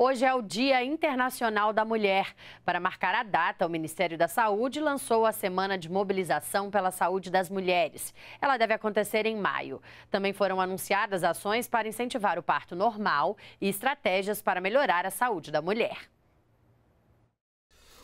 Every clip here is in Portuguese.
Hoje é o Dia Internacional da Mulher. Para marcar a data, o Ministério da Saúde lançou a Semana de Mobilização pela Saúde das Mulheres. Ela deve acontecer em maio. Também foram anunciadas ações para incentivar o parto normal e estratégias para melhorar a saúde da mulher.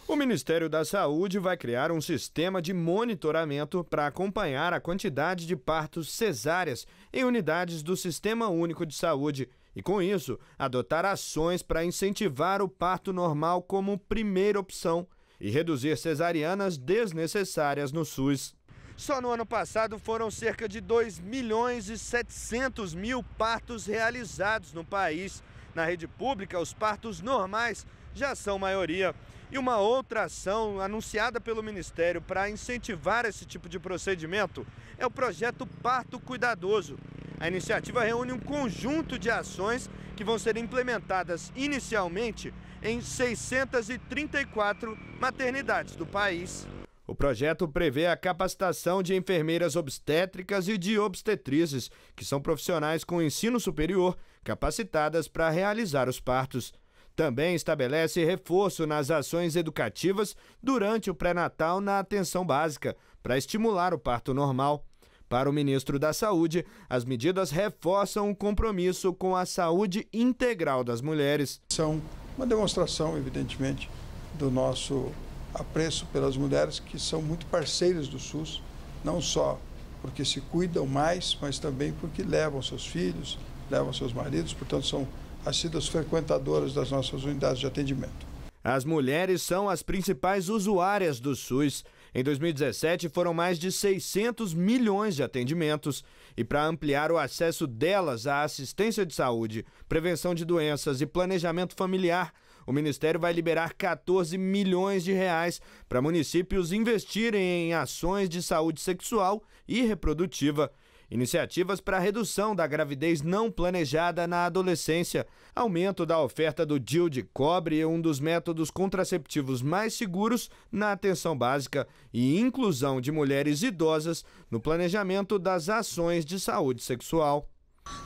O Ministério da Saúde vai criar um sistema de monitoramento para acompanhar a quantidade de partos cesáreas em unidades do Sistema Único de Saúde e, com isso, adotar ações para incentivar o parto normal como primeira opção e reduzir cesarianas desnecessárias no SUS. Só no ano passado foram cerca de 2 milhões e 700 mil partos realizados no país. Na rede pública, os partos normais já são maioria. E uma outra ação anunciada pelo Ministério para incentivar esse tipo de procedimento é o projeto Parto Cuidadoso, a iniciativa reúne um conjunto de ações que vão ser implementadas inicialmente em 634 maternidades do país. O projeto prevê a capacitação de enfermeiras obstétricas e de obstetrizes, que são profissionais com ensino superior capacitadas para realizar os partos. Também estabelece reforço nas ações educativas durante o pré-natal na atenção básica, para estimular o parto normal. Para o ministro da Saúde, as medidas reforçam o compromisso com a saúde integral das mulheres. São uma demonstração, evidentemente, do nosso apreço pelas mulheres que são muito parceiras do SUS, não só porque se cuidam mais, mas também porque levam seus filhos, levam seus maridos, portanto, são assíduas frequentadoras das nossas unidades de atendimento. As mulheres são as principais usuárias do SUS. Em 2017, foram mais de 600 milhões de atendimentos e para ampliar o acesso delas à assistência de saúde, prevenção de doenças e planejamento familiar, o Ministério vai liberar 14 milhões de reais para municípios investirem em ações de saúde sexual e reprodutiva iniciativas para redução da gravidez não planejada na adolescência, aumento da oferta do DIU de cobre, um dos métodos contraceptivos mais seguros na atenção básica, e inclusão de mulheres idosas no planejamento das ações de saúde sexual.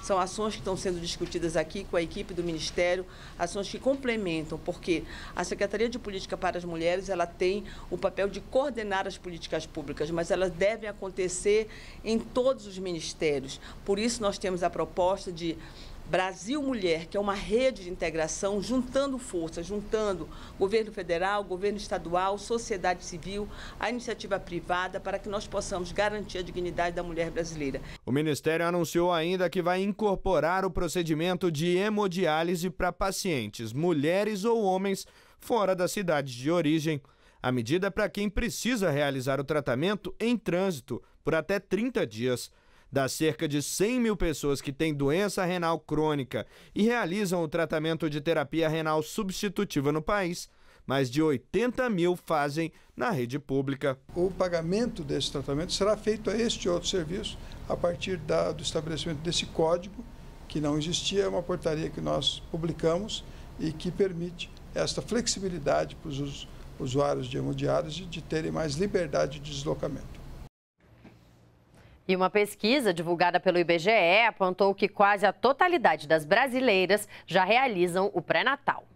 São ações que estão sendo discutidas aqui com a equipe do Ministério, ações que complementam, porque a Secretaria de Política para as Mulheres ela tem o papel de coordenar as políticas públicas, mas elas devem acontecer em todos os ministérios. Por isso nós temos a proposta de Brasil Mulher, que é uma rede de integração, juntando forças, juntando governo federal, governo estadual, sociedade civil, a iniciativa privada, para que nós possamos garantir a dignidade da mulher brasileira. O Ministério anunciou ainda que vai incorporar o procedimento de hemodiálise para pacientes, mulheres ou homens, fora da cidade de origem. A medida é para quem precisa realizar o tratamento em trânsito por até 30 dias. Das cerca de 100 mil pessoas que têm doença renal crônica e realizam o tratamento de terapia renal substitutiva no país, mais de 80 mil fazem na rede pública. O pagamento desse tratamento será feito a este outro serviço a partir da, do estabelecimento desse código, que não existia, é uma portaria que nós publicamos e que permite esta flexibilidade para os usuários de hemodiálise de terem mais liberdade de deslocamento. E uma pesquisa divulgada pelo IBGE apontou que quase a totalidade das brasileiras já realizam o pré-natal.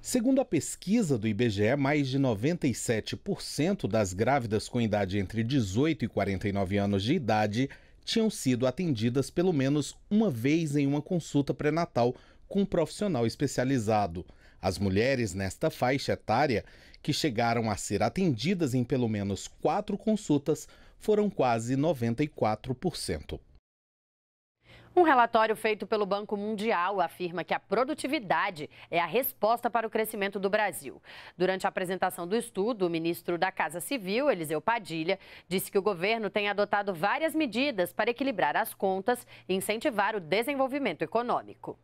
Segundo a pesquisa do IBGE, mais de 97% das grávidas com idade entre 18 e 49 anos de idade tinham sido atendidas pelo menos uma vez em uma consulta pré-natal com um profissional especializado. As mulheres nesta faixa etária, que chegaram a ser atendidas em pelo menos quatro consultas, foram quase 94%. Um relatório feito pelo Banco Mundial afirma que a produtividade é a resposta para o crescimento do Brasil. Durante a apresentação do estudo, o ministro da Casa Civil, Eliseu Padilha, disse que o governo tem adotado várias medidas para equilibrar as contas e incentivar o desenvolvimento econômico.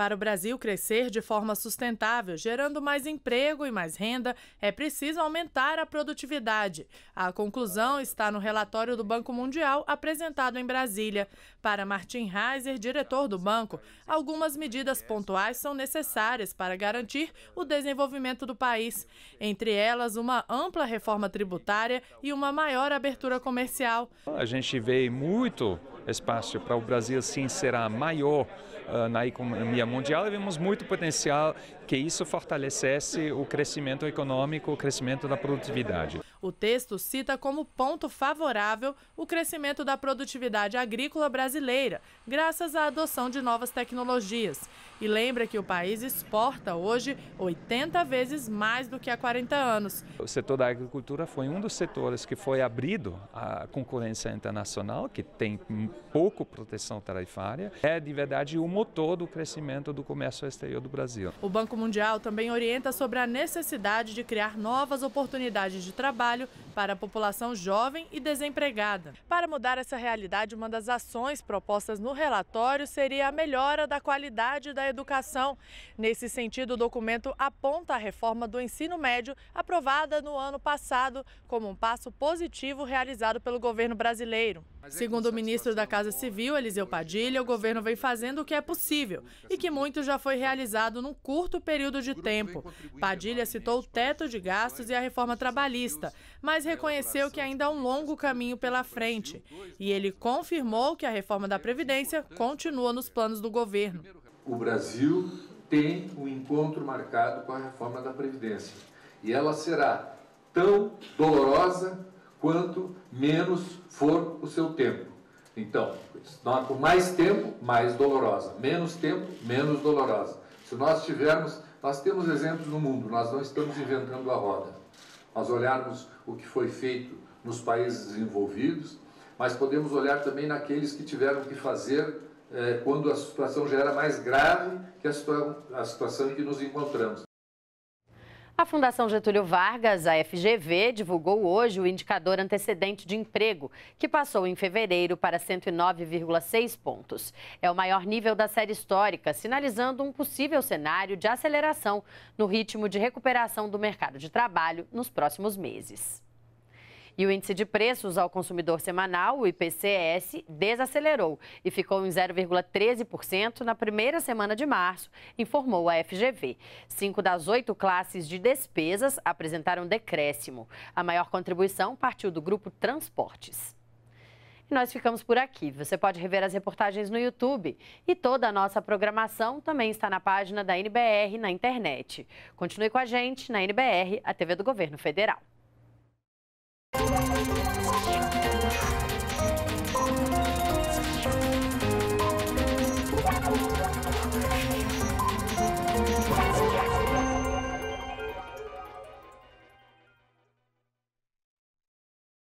Para o Brasil crescer de forma sustentável, gerando mais emprego e mais renda, é preciso aumentar a produtividade. A conclusão está no relatório do Banco Mundial apresentado em Brasília. Para Martin Heiser, diretor do banco, algumas medidas pontuais são necessárias para garantir o desenvolvimento do país, entre elas uma ampla reforma tributária e uma maior abertura comercial. A gente vê muito espaço para o Brasil se inserir maior uh, na economia mundial e vemos muito potencial que isso fortalecesse o crescimento econômico, o crescimento da produtividade. O texto cita como ponto favorável o crescimento da produtividade agrícola brasileira, graças à adoção de novas tecnologias. E lembra que o país exporta hoje 80 vezes mais do que há 40 anos. O setor da agricultura foi um dos setores que foi abrido à concorrência internacional, que tem pouco proteção tarifária, é de verdade o motor do crescimento do comércio exterior do Brasil. O Banco Mundial também orienta sobre a necessidade de criar novas oportunidades de trabalho para a população jovem e desempregada. Para mudar essa realidade, uma das ações propostas no relatório seria a melhora da qualidade da educação. Nesse sentido, o documento aponta a reforma do ensino médio aprovada no ano passado como um passo positivo realizado pelo governo brasileiro. É Segundo o ministro da da Casa Civil, Eliseu Padilha, o governo vem fazendo o que é possível e que muito já foi realizado num curto período de tempo. Padilha citou o teto de gastos e a reforma trabalhista, mas reconheceu que ainda há um longo caminho pela frente. E ele confirmou que a reforma da Previdência continua nos planos do governo. O Brasil tem um encontro marcado com a reforma da Previdência. E ela será tão dolorosa quanto menos for o seu tempo. Então, por mais tempo, mais dolorosa. Menos tempo, menos dolorosa. Se nós tivermos, nós temos exemplos no mundo, nós não estamos inventando a roda. Nós olharmos o que foi feito nos países desenvolvidos, mas podemos olhar também naqueles que tiveram que fazer eh, quando a situação já era mais grave que a, a situação em que nos encontramos. A Fundação Getúlio Vargas, a FGV, divulgou hoje o indicador antecedente de emprego, que passou em fevereiro para 109,6 pontos. É o maior nível da série histórica, sinalizando um possível cenário de aceleração no ritmo de recuperação do mercado de trabalho nos próximos meses. E o índice de preços ao consumidor semanal, o IPCS, desacelerou e ficou em 0,13% na primeira semana de março, informou a FGV. Cinco das oito classes de despesas apresentaram decréscimo. A maior contribuição partiu do grupo Transportes. E nós ficamos por aqui. Você pode rever as reportagens no YouTube. E toda a nossa programação também está na página da NBR na internet. Continue com a gente na NBR, a TV do Governo Federal. Música